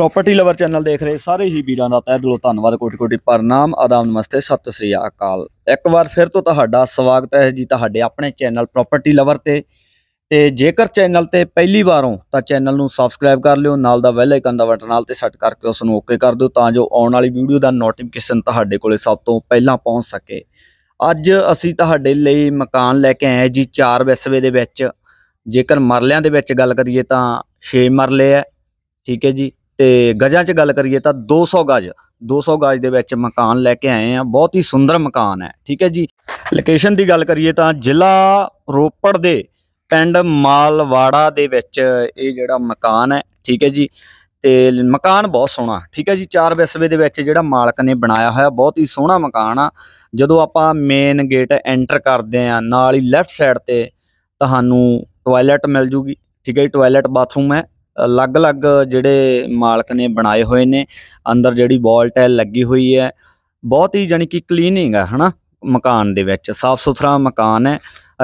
property lover channel ਦੇਖ ਰਹੇ ਸਾਰੇ ਹੀ ਵੀਰਾਂ ਦਾ ਤਹਿ ਦਿਲੋਂ ਧੰਨਵਾਦ ਕੋਟੀ-ਕੋਟੀ ਪ੍ਰਣਾਮ ਆਦਾਬ ਨਮਸਤੇ ਸਤਿ ਸ੍ਰੀ ਅਕਾਲ ਇੱਕ ਵਾਰ ਫਿਰ ਤੋਂ ਤੁਹਾਡਾ ਸਵਾਗਤ ਹੈ ਜੀ ਤੁਹਾਡੇ ਆਪਣੇ ਚੈਨਲ ਪ੍ਰਾਪਰਟੀ ਲਵਰ ਤੇ ਤੇ ਜੇਕਰ ਚੈਨਲ ਤੇ ਪਹਿਲੀ ਵਾਰੋਂ ਤਾਂ ਚੈਨਲ ਨੂੰ ਸਬਸਕ੍ਰਾਈਬ ਕਰ ਲਿਓ ਨਾਲ ਦਾ ਬੈਲ ਆਈਕਨ ਦਾ ਬਟਨ ਨਾਲ ਤੇ ਸੈੱਟ ਕਰਕੇ ਉਸ ਨੂੰ ਓਕੇ ਕਰ ਦਿਓ ਤਾਂ ਜੋ ਆਉਣ ਵਾਲੀ ਵੀਡੀਓ ਦਾ ਨੋਟੀਫਿਕੇਸ਼ਨ ਤੁਹਾਡੇ ਕੋਲੇ ਸਭ ਤੋਂ ਪਹਿਲਾਂ ਪਹੁੰਚ ਸਕੇ ਅੱਜ ਅਸੀਂ ਤੁਹਾਡੇ ਲਈ ਮਕਾਨ ਲੈ ਕੇ ਆਏ ਜੀ 4 ਵਿਸਵੇ ਦੇ ਵਿੱਚ ਜੇਕਰ ਮਰਲਿਆਂ ਦੇ ਵਿੱਚ ਗੱਲ ਕਰੀਏ ਤਾਂ 6 ਮਰਲੇ ਆ ਠੀਕ ਹੈ ਜੀ ਤੇ ਗਜ਼ਾਂ 'ਚ ਗੱਲ ਕਰੀਏ ਤਾਂ 200 ਗਜ਼ 200 ਗਜ਼ ਦੇ ਵਿੱਚ ਮਕਾਨ ਲੈ ਕੇ ਆਏ ਆ ਬਹੁਤ ਹੀ ਸੁੰਦਰ ਮਕਾਨ ਹੈ ਠੀਕ ਹੈ ਜੀ ਲੋਕੇਸ਼ਨ ਦੀ ਗੱਲ ਕਰੀਏ ਤਾਂ ਜ਼ਿਲ੍ਹਾ ਰੋਪੜ ਦੇ ਪਿੰਡ ਮਾਲਵਾੜਾ ਦੇ ਵਿੱਚ ਇਹ ਜਿਹੜਾ ਮਕਾਨ ਹੈ ਠੀਕ ਹੈ ਜੀ ਤੇ ਮਕਾਨ ਬਹੁਤ ਸੋਹਣਾ ਠੀਕ ਹੈ ਜੀ 4 ਵਿਸਵੇ ਦੇ ਵਿੱਚ ਜਿਹੜਾ ਮਾਲਕ ਨੇ ਬਣਾਇਆ ਹੋਇਆ ਬਹੁਤ ਹੀ ਸੋਹਣਾ ਮਕਾਨ ਆ ਜਦੋਂ ਆਪਾਂ ਮੇਨ ਗੇਟ ਐਂਟਰ ਕਰਦੇ ਆ ਨਾਲ ਹੀ ਲੈਫਟ ਸਾਈਡ ਤੇ ਤੁਹਾਨੂੰ ਟਾਇਲਟ ਮਿਲ ਜੂਗੀ ਠੀਕ ਹੈ ਟਾਇਲਟ ਬਾਥਰੂਮ ਹੈ ਅਲੱਗ-ਅਲੱਗ ਜਿਹੜੇ ਮਾਲਕ ਨੇ ਬਣਾਏ ਹੋਏ ਨੇ ਅੰਦਰ ਜਿਹੜੀ ਵਾਲ ਟੈਲ ਲੱਗੀ ਹੋਈ ਹੈ ਬਹੁਤ ਹੀ ਜਾਨੀ ਕਿ ਕਲੀਨਿੰਗ ਹੈ ਹਨਾ ਮਕਾਨ ਦੇ ਵਿੱਚ ਸਾਫ਼ ਸੁਥਰਾ ਮਕਾਨ ਹੈ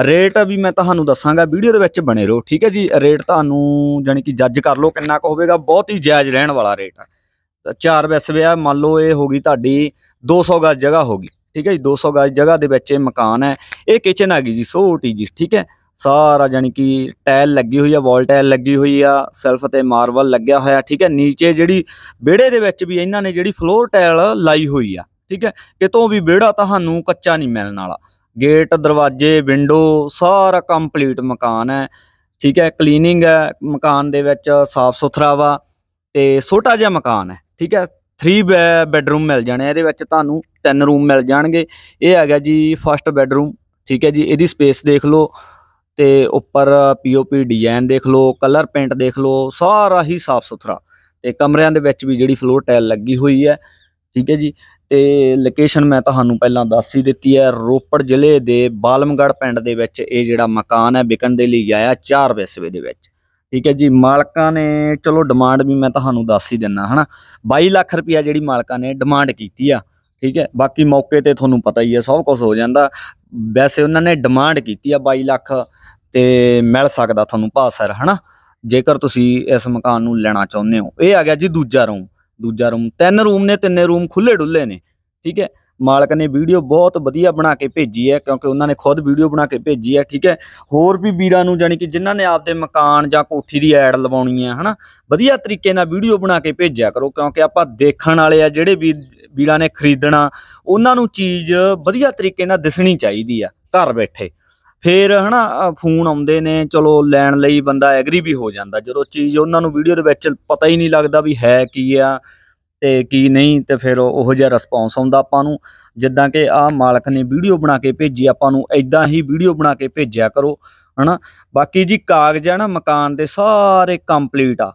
ਰੇਟ ਵੀ ਮੈਂ ਤੁਹਾਨੂੰ ਦੱਸਾਂਗਾ ਵੀਡੀਓ ਦੇ ਵਿੱਚ ਬਣੇ ਰਹੋ ਠੀਕ ਹੈ ਜੀ ਰੇਟ ਤੁਹਾਨੂੰ ਜਾਨੀ ਕਿ ਜੱਜ ਕਰ ਲਓ ਕਿੰਨਾ ਕੁ ਹੋਵੇਗਾ ਬਹੁਤ ਹੀ ਜਾਇਜ਼ ਰਹਿਣ ਵਾਲਾ ਰੇਟ ਹੈ ਚਾਰ ਬੈਸ ਵਿਆ ਮੰਨ ਲਓ ਇਹ ਹੋ ਗਈ ਤੁਹਾਡੀ 200 ਗਜ਼ ਜਗ੍ਹਾ ਹੋ ਗਈ ਠੀਕ ਹੈ ਜੀ 200 ਗਜ਼ ਜਗ੍ਹਾ ਦੇ ਵਿੱਚ ਇਹ ਮਕਾਨ ਹੈ ਇਹ ਕਿਚਨ ਆ ਗਈ ਜੀ ਸੋਟੀ ਜੀ ਠੀਕ ਹੈ ਸਾਰਾ ਜਾਨੀ ਕਿ ਟਾਇਲ ਲੱਗੀ ਹੋਈ ਆ ਵਾਲ ਟਾਇਲ ਲੱਗੀ ਹੋਈ ਆ ਸੈਲਫ ਤੇ ਮਾਰਬਲ ਲੱਗਿਆ ਹੋਇਆ ਠੀਕ ਹੈ ਨੀਚੇ ਜਿਹੜੀ ਵਿਹੜੇ ਦੇ ਵਿੱਚ ਵੀ ਇਹਨਾਂ ਨੇ ਜਿਹੜੀ ਫਲੋਰ ਟਾਇਲ ਲਾਈ ਹੋਈ ਆ ਠੀਕ ਹੈ ਕਿਤੋਂ ਵੀ ਵਿਹੜਾ ਤੁਹਾਨੂੰ ਕੱਚਾ ਨਹੀਂ ਮਿਲਣ ਵਾਲਾ ਗੇਟ ਦਰਵਾਜ਼ੇ ਵਿੰਡੋ ਸਾਰਾ ਕੰਪਲੀਟ ਮਕਾਨ ਹੈ ਠੀਕ ਹੈ ਕਲੀਨਿੰਗ ਹੈ ਮਕਾਨ ਦੇ ਵਿੱਚ ਸਾਫ ਸੁਥਰਾ ਵਾ ਤੇ ਛੋਟਾ ਜਿਹਾ ਮਕਾਨ ਹੈ ਠੀਕ ਹੈ 3 ਬੈਡਰੂਮ ਮਿਲ ਜਾਣੇ ਇਹਦੇ ਵਿੱਚ ਤੁਹਾਨੂੰ ਤਿੰਨ ਰੂਮ ਮਿਲ ਜਾਣਗੇ ਇਹ ਹੈਗਾ ਜੀ ਫਸਟ ਬੈਡਰੂਮ ਠੀਕ ਹੈ ਜੀ ਇਹਦੀ ਸਪੇਸ ਦੇਖ ਲਓ ਤੇ ਉੱਪਰ ਪੀਓਪੀ ਡਿਜ਼ਾਈਨ ਦੇਖ ਲਓ ਕਲਰ ਪੇਂਟ ਦੇਖ ਲਓ ਸਾਰਾ ਹੀ ਸਾਫ ਸੁਥਰਾ ਤੇ ਕਮਰਿਆਂ ਦੇ ਵਿੱਚ ਵੀ ਜਿਹੜੀ ਫਲੋਰ ਟਾਈਲ ਲੱਗੀ ਹੋਈ ਹੈ ਠੀਕ ਹੈ ਜੀ ਤੇ ਲੋਕੇਸ਼ਨ ਮੈਂ ਤੁਹਾਨੂੰ ਪਹਿਲਾਂ ਦੱਸ ਹੀ ਦਿੱਤੀ ਹੈ ਰੋਪੜ ਜ਼ਿਲ੍ਹੇ ਦੇ ਬਾਲਮਗੜ ਪਿੰਡ ਦੇ ਵਿੱਚ ਇਹ ਜਿਹੜਾ ਮਕਾਨ ਹੈ ਵਿਕਣ ਦੇ ਲਈ ਆਇਆ 4 ਵਿਸਵੇ ਦੇ ਵਿੱਚ ਠੀਕ ਹੈ ਜੀ ਮਾਲਕਾਂ ਨੇ ਚਲੋ ਡਿਮਾਂਡ ਵੀ ਮੈਂ ਤੁਹਾਨੂੰ ਦੱਸ ਹੀ ਦਿੰਨਾ ਹਨਾ 22 ਲੱਖ ਰੁਪਿਆ ਜਿਹੜੀ ਮਾਲਕਾਂ ਨੇ ਡਿਮਾਂਡ ਕੀਤੀ ਆ ਠੀਕ ਹੈ ਬਾਕੀ ਮੌਕੇ ਤੇ ਤੁਹਾਨੂੰ ਪਤਾ ਹੀ ਹੈ ਸਭ ਕੁਝ ਹੋ ਜਾਂਦਾ ਵੈਸੇ ਉਹਨਾਂ ਨੇ ਡਿਮਾਂਡ ਕੀਤੀ ਆ 22 ਲੱਖ ਤੇ ਮਿਲ ਸਕਦਾ ਤੁਹਾਨੂੰ ਸਰ ਹਨਾ ਜੇਕਰ ਤੁਸੀਂ ਇਸ ਮਕਾਨ ਨੂੰ ਲੈਣਾ ਚਾਹੁੰਦੇ ਹੋ ਇਹ ਆ ਗਿਆ ਜੀ ਦੂਜਾ ਰੂਮ ਦੂਜਾ ਰੂਮ ਤਿੰਨ ਰੂਮ ਨੇ ਤਿੰਨੇ ਰੂਮ ਖੁੱਲੇ ਡੁੱਲੇ ਨੇ ਠੀਕ ਹੈ ਮਾਲਕ ਨੇ ਵੀਡੀਓ ਬਹੁਤ ਵਧੀਆ ਬਣਾ ਕੇ ਭੇਜੀ ਹੈ ਕਿਉਂਕਿ ਉਹਨਾਂ ਨੇ ਖੁਦ ਵੀਡੀਓ ਬਣਾ ਕੇ ਭੇਜੀ ਹੈ ਠੀਕ ਹੈ ਹੋਰ ਵੀ ਵੀਰਾਂ ਨੂੰ ਜਾਨੀ ਕਿ ਜਿਨ੍ਹਾਂ ਨੇ ਆਪਦੇ ਮਕਾਨ ਜਾਂ ਕੋਠੀ ਦੀ ਐਡ ਲਵਾਉਣੀ ਹੈ ਹਨਾ ਵਧੀਆ ਤਰੀਕੇ ਨਾਲ ਵੀਡੀਓ ਬਣਾ ਕੇ ਭੇਜਿਆ ਕਰੋ ਕਿਉਂਕਿ ਆਪਾਂ ਦੇਖਣ ਵਾਲੇ ਆ ਜਿਹੜੇ ਵੀ ਵੀਰਾਂ ਨੇ ਖਰੀਦਣਾ ਉਹਨਾਂ ਨੂੰ ਚੀਜ਼ ਵਧੀਆ ਤਰੀਕੇ ਨਾਲ ਦਿਸਣੀ ਚਾਹੀਦੀ ਆ ਘਰ ਬੈਠੇ ਫਿਰ ਹਨਾ ਫੋਨ ਆਉਂਦੇ ਨੇ ਚਲੋ ਲੈਣ ਲਈ ਬੰਦਾ ਐਗਰੀ ਵੀ ਹੋ ਜਾਂਦਾ ਜਦੋਂ ਚੀਜ਼ ਉਹਨਾਂ ਨੂੰ ਵੀਡੀਓ ਦੇ ਵਿੱਚ ਪਤਾ ਹੀ ਨਹੀਂ ਲੱਗਦਾ ਵੀ ਹੈ ਕੀ ਆ ਤੇ ਕੀ ਨਹੀਂ ਤੇ ਫਿਰ ਉਹੋ ਜਿਹਾ ਰਿਸਪੌਂਸ ਆਉਂਦਾ ਆਪਾਂ ਨੂੰ ਜਿੱਦਾਂ ਕਿ ਆ ਮਾਲਕ ਨੇ ਵੀਡੀਓ ਬਣਾ ਕੇ ਭੇਜੀ ਆਪਾਂ ਨੂੰ ਐਦਾਂ ਹੀ ਵੀਡੀਓ ਬਣਾ ਕੇ ਭੇਜਿਆ ਕਰੋ ਹਨਾ ਬਾਕੀ ਜੀ ਕਾਗਜ਼ ਹਨਾ ਨਾ ਮਕਾਨ ਦੇ ਸਾਰੇ ਕੰਪਲੀਟ ਆ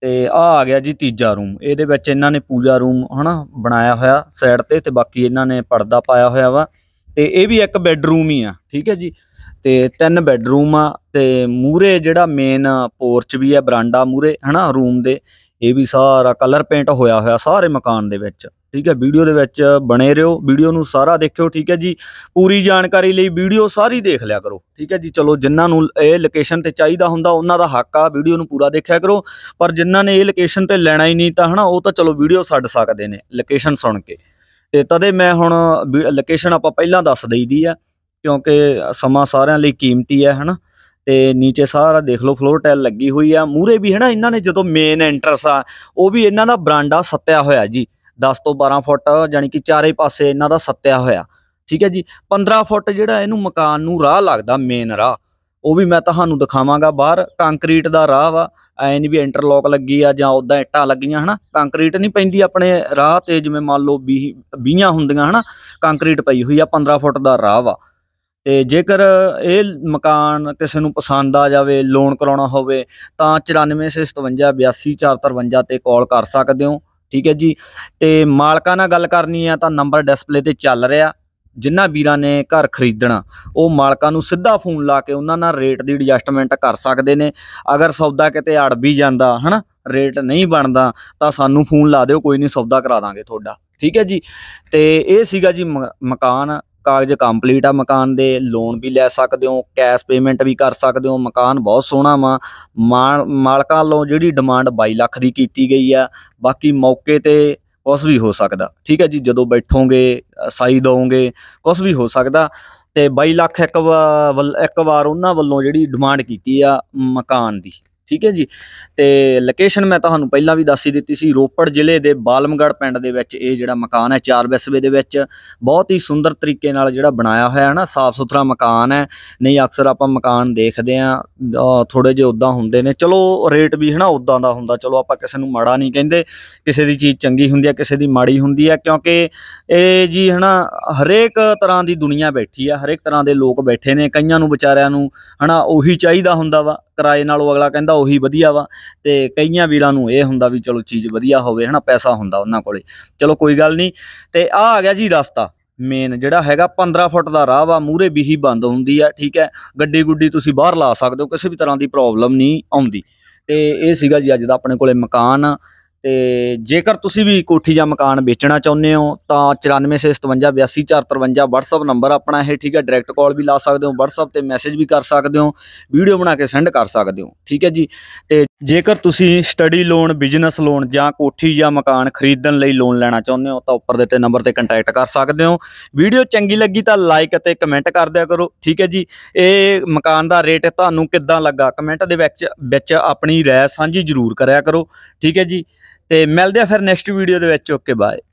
ਤੇ ਆ ਆ ਗਿਆ ਜੀ ਤੀਜਾ ਰੂਮ ਇਹਦੇ ਵਿੱਚ ਇਹਨਾਂ ਨੇ ਪੂਜਾ ਰੂਮ ਹਨਾ ਬਣਾਇਆ ਹੋਇਆ ਸਾਈਡ ਤੇ ਤੇ ਬਾਕੀ ਇਹਨਾਂ ਨੇ ਪਰਦਾ ਪਾਇਆ ਹੋਇਆ ਵਾ ਤੇ ਇਹ ਵੀ ਇੱਕ ਬੈੱਡਰੂਮ ਹੀ ਆ ਠੀਕ ਹੈ ਜੀ ਤੇ ਤਿੰਨ ਬੈੱਡਰੂਮ ਆ ਤੇ ਮੂਰੇ ਜਿਹੜਾ ਮੇਨ ਪੋਰਚ ਵੀ ਆ ਬਰਾਂਡਾ ਮੂਰੇ ਹਨਾ ਰੂਮ ਦੇ ਇਹ ਵੀ ਸਾਰਾ ਕਲਰ ਪੇਂਟ ਹੋਇਆ ਹੋਇਆ ਸਾਰੇ ਮਕਾਨ ਦੇ ਵਿੱਚ ਠੀਕ ਹੈ ਵੀਡੀਓ ਦੇ ਵਿੱਚ ਬਣੇ ਰਹੋ ਵੀਡੀਓ ਨੂੰ ਸਾਰਾ ਦੇਖਿਓ ਠੀਕ ਹੈ ਜੀ ਪੂਰੀ ਜਾਣਕਾਰੀ ਲਈ ਵੀਡੀਓ ਸਾਰੀ ਦੇਖ ਲਿਆ ਕਰੋ ਠੀਕ ਹੈ ਜੀ ਚਲੋ ਜਿਨ੍ਹਾਂ ਨੂੰ ਇਹ ਲੋਕੇਸ਼ਨ ਤੇ ਚਾਹੀਦਾ ਹੁੰਦਾ ਉਹਨਾਂ ਦਾ ਹੱਕ ਆ ਵੀਡੀਓ ਨੂੰ ਪੂਰਾ ਦੇਖਿਆ ਕਰੋ ਪਰ ਜਿਨ੍ਹਾਂ ਨੇ ਇਹ ਲੋਕੇਸ਼ਨ ਤੇ ਲੈਣਾ ਹੀ ਨਹੀਂ ਤਾਂ ਹਨਾ ਉਹ ਤਾਂ ਚਲੋ ਵੀਡੀਓ ਛੱਡ ਸਕਦੇ ਨੇ ਲੋਕੇਸ਼ਨ ਸੁਣ ਕੇ ਤੇ ਤਦੇ ਮੈਂ ਹੁਣ ਲੋਕੇਸ਼ਨ ਆਪਾਂ ਪਹਿਲਾਂ ਦੱਸ ਦਈਦੀ ਆ ਕਿਉਂਕਿ ਸਮਾਂ ਸਾਰਿਆਂ ਲਈ ਕੀਮਤੀ ਹੈ ਹਨਾ ਤੇ ਨੀਚੇ ਸਾਰਾ ਦੇਖ ਲਓ ਫਲੋਰ ਟਾਈਲ ਲੱਗੀ ਹੋਈ ਆ ਮੂਰੇ ਵੀ ਹਨਾ ਇਹਨਾਂ ਨੇ ਜਦੋਂ ਮੇਨ ਐਂਟਰਸ ਆ ਉਹ ਵੀ ਇਹਨਾਂ ਦਾ ਬਰਾਂਡਾ ਸੱਤਿਆ ਹੋਇਆ ਜੀ 10 ਤੋਂ 12 ਫੁੱਟ ਯਾਨੀ ਕਿ ਚਾਰੇ ਪਾਸੇ ਇਹਨਾਂ ਦਾ ਸੱਤਿਆ ਹੋਇਆ ਠੀਕ ਹੈ ਜੀ 15 ਫੁੱਟ ਜਿਹੜਾ ਇਹਨੂੰ ਮਕਾਨ ਨੂੰ ਰਾਹ ਲੱਗਦਾ ਮੇਨ ਰਾਹ ਉਹ ਵੀ ਮੈਂ ਤੁਹਾਨੂੰ ਦਿਖਾਵਾਂਗਾ ਬਾਹਰ ਕੰਕਰੀਟ ਦਾ ਰਾਹ ਵਾ ਐ ਨਹੀਂ ਵੀ ਇੰਟਰਲੌਕ ਲੱਗੀ ਆ ਜਾਂ ਉਦਾਂ ਇੱਟਾਂ ਲੱਗੀਆਂ ਹਨਾ ਕੰਕਰੀਟ ਨਹੀਂ ਪੈਂਦੀ ਆਪਣੇ ਰਾਹ ਤੇ ਜਿਵੇਂ ਮੰਨ ਲਓ 20 ਹੁੰਦੀਆਂ ਹਨਾ ਕੰਕਰੀਟ ਪਈ ਹੋਈ ਆ 15 ਫੁੱਟ ਦਾ ਰਾਹ ਵਾ ਤੇ ਜੇਕਰ ਇਹ ਮਕਾਨ ਕਿਸੇ ਨੂੰ ਪਸੰਦ ਆ ਜਾਵੇ ਲੋਨ ਕਰਾਉਣਾ ਹੋਵੇ ਤਾਂ 9465582453 ਤੇ ਕਾਲ ਕਰ ਸਕਦੇ ਹੋ ਠੀਕ ਹੈ ਜੀ ਤੇ ਮਾਲਕਾਂ ਨਾਲ ਗੱਲ ਕਰਨੀ ਆ ਤਾਂ ਨੰਬਰ ਡਿਸਪਲੇ ਤੇ ਚੱਲ ਰਿਹਾ ਜਿਨ੍ਹਾਂ ਵੀਰਾਂ ਨੇ ਘਰ ਖਰੀਦਣਾ ਉਹ ਮਾਲਕਾਂ ਨੂੰ ਸਿੱਧਾ ਫੋਨ ਲਾ ਕੇ ਉਹਨਾਂ ਨਾਲ ਰੇਟ ਦੀ ਐਡਜਸਟਮੈਂਟ ਕਰ ਸਕਦੇ ਨੇ ਅਗਰ ਸੌਦਾ ਕਿਤੇ ਅੜ ਵੀ ਜਾਂਦਾ ਹਨਾ ਰੇਟ ਨਹੀਂ ਬਣਦਾ ਤਾਂ ਸਾਨੂੰ ਫੋਨ ਲਾ ਦਿਓ ਕੋਈ ਨਹੀਂ ਸੌਦਾ ਕਰਾ ਦਾਂਗੇ ਤੁਹਾਡਾ ਠੀਕ ਹੈ ਜੀ ਤੇ ਇਹ ਸੀਗਾ ਜੀ ਮਕਾਨ ਕਾਗਜ਼ ਕੰਪਲੀਟ ਆ ਮਕਾਨ ਦੇ ਲੋਨ ਵੀ ਲੈ ਸਕਦੇ ਹੋ ਕੈਸ਼ ਪੇਮੈਂਟ ਵੀ ਕਰ ਸਕਦੇ ਹੋ ਮਕਾਨ ਬਹੁਤ ਸੋਹਣਾ ਵਾ ਮਾਲਕਾਂ ਵੱਲੋਂ ਜਿਹੜੀ ਡਿਮਾਂਡ 22 ਲੱਖ ਦੀ ਕੀਤੀ ਗਈ ਆ ਬਾਕੀ ਮੌਕੇ ਤੇ ਕੁਝ ਵੀ ਹੋ ਸਕਦਾ ਠੀਕ ਹੈ ਜੀ ਜਦੋਂ ਬੈਠੋਗੇ ਸਾਈ ਦੋਗੇ ਕੁਝ ਵੀ ਹੋ ਸਕਦਾ ਤੇ 22 ਲੱਖ ਇੱਕ ਵਾਰ ਇੱਕ ਵਾਰ ਉਹਨਾਂ ਵੱਲੋਂ ਜਿਹੜੀ ਡਿਮਾਂਡ ਕੀਤੀ ਆ ਮਕਾਨ ਦੀ ਠੀਕ ਹੈ ਜੀ ਤੇ ਲੋਕੇਸ਼ਨ ਮੈਂ ਤੁਹਾਨੂੰ ਪਹਿਲਾਂ ਵੀ ਦੱਸ ਹੀ ਦਿੱਤੀ ਸੀ ਰੋਪੜ ਜ਼ਿਲ੍ਹੇ ਦੇ ਬਾਲਮਗੜ ਪਿੰਡ ਦੇ ਵਿੱਚ ਇਹ ਜਿਹੜਾ ਮਕਾਨ ਹੈ 4 ਬਿਸਵੇ ਦੇ ਵਿੱਚ ਬਹੁਤ ਹੀ ਸੁੰਦਰ ਤਰੀਕੇ ਨਾਲ ਜਿਹੜਾ ਬਣਾਇਆ ਹੋਇਆ ਹੈ ਨਾ ਸਾਫ਼ ਸੁਥਰਾ ਮਕਾਨ ਹੈ ਨਹੀਂ ਅਕਸਰ ਆਪਾਂ ਮਕਾਨ ਦੇਖਦੇ ਆ ਥੋੜੇ ਜਿਹਾ ਉਦਾਂ ਹੁੰਦੇ ਨੇ ਚਲੋ ਰੇਟ ਵੀ ਹਨਾ ਉਦਾਂ ਦਾ ਹੁੰਦਾ ਚਲੋ ਆਪਾਂ ਕਿਸੇ ਨੂੰ ਮਾੜਾ ਨਹੀਂ ਕਹਿੰਦੇ ਕਿਸੇ ਦੀ ਚੀਜ਼ ਚੰਗੀ ਹੁੰਦੀ ਹੈ ਕਿਸੇ ਦੀ ਮਾੜੀ ਹੁੰਦੀ ਹੈ ਕਿਉਂਕਿ ਇਹ ਜੀ ਹਨਾ ਹਰੇਕ ਤਰ੍ਹਾਂ ਦੀ ਦੁਨੀਆ ਬੈਠੀ ਆ ਹਰੇਕ ਤਰ੍ਹਾਂ ਦੇ ਲੋਕ ਬੈਠੇ ਨੇ ਕਈਆਂ ਨੂੰ ਵਿਚਾਰਿਆਂ ਨੂੰ ਹਨਾ ਉਹੀ ਚਾਹੀਦਾ ਹੁੰਦਾ ਵਾ ਕਿਰਾਏ ਨਾਲੋਂ ਅਗਲਾ ਕਹਿੰਦਾ ਉਹੀ ਵਧੀਆ ਵਾ ਤੇ ਕਈਆਂ ਵੀਰਾਂ ਨੂੰ ਇਹ ਹੁੰਦਾ ਵੀ ਚਲੋ ਚੀਜ਼ ਵਧੀਆ ਹੋਵੇ ਹਨਾ ਪੈਸਾ ਹੁੰਦਾ ਉਹਨਾਂ ਕੋਲੇ ਚਲੋ ਕੋਈ ਗੱਲ ਨਹੀਂ ਤੇ ਆ ਆ ਗਿਆ ਜੀ ਰਸਤਾ ਮੇਨ ਜਿਹੜਾ ਹੈਗਾ 15 ਫੁੱਟ ਦਾ ਰਾਹ ਵਾ ਮੂਰੇ ਹੀ ਬੰਦ ਹੁੰਦੀ ਆ ਠੀਕ ਹੈ ਗੱਡੀ ਗੁੱਡੀ ਤੁਸੀਂ ਬਾਹਰ ਲਾ ਸਕਦੇ ਹੋ ਕਿਸੇ ਵੀ ਤਰ੍ਹਾਂ ਦੀ ਪ੍ਰੋਬਲਮ ਨਹੀਂ ਆਉਂਦੀ ਤੇ ਇਹ ਸੀਗਾ ਜੀ ਅੱਜ ਦਾ ਆਪਣੇ ਕੋਲੇ ਮਕਾਨ ਤੇ ਜੇਕਰ ਤੁਸੀਂ ਵੀ ਕੋਠੀ ਜਾਂ ਮਕਾਨ ਵੇਚਣਾ ਚਾਹੁੰਦੇ ਹੋ ਤਾਂ 9465582453 WhatsApp ਨੰਬਰ ਆਪਣਾ ਇਹ ਠੀਕ ਹੈ ਡਾਇਰੈਕਟ ਕਾਲ ਵੀ ਲਾ ਸਕਦੇ ਹੋ WhatsApp ਤੇ ਮੈਸੇਜ ਵੀ ਕਰ ਸਕਦੇ ਹੋ ਵੀਡੀਓ ਬਣਾ ਕੇ ਸੈਂਡ ਕਰ ਸਕਦੇ ਹੋ ਠੀਕ ਹੈ ਜੀ ਤੇ ਜੇਕਰ ਤੁਸੀਂ ਸਟੱਡੀ ਲੋਨ ਬਿਜ਼ਨਸ ਲੋਨ ਜਾਂ ਕੋਠੀ ਜਾਂ ਮਕਾਨ ਖਰੀਦਣ ਲਈ ਲੋਨ ਲੈਣਾ ਚਾਹੁੰਦੇ ਹੋ ਤਾਂ ਉੱਪਰ ਦਿੱਤੇ ਨੰਬਰ ਤੇ ਕੰਟੈਕਟ ਕਰ ਸਕਦੇ ਹੋ ਵੀਡੀਓ ਚੰਗੀ ਲੱਗੀ ਤਾਂ ਲਾਈਕ ਅਤੇ ਕਮੈਂਟ ਕਰ ਦਿਆ ਕਰੋ ਠੀਕ ਹੈ ਜੀ ਇਹ ਮਕਾਨ ਦਾ ਰੇਟ ਤੁਹਾਨੂੰ ਕਿੱਦਾਂ ਲੱਗਾ ਕਮੈਂਟ ਦੇ ਵਿੱਚ ਵਿੱਚ ਆਪਣੀ رائے ਸਾਂਝੀ ਜ਼ਰੂਰ ਕਰਿਆ ਕਰੋ ਠੀਕ ਹੈ ਜੀ ਤੇ ਮਿਲਦੇ ਆ ਫਿਰ ਨੈਕਸਟ ਵੀਡੀਓ ਦੇ ਵਿੱਚ ਓਕੇ ਬਾਏ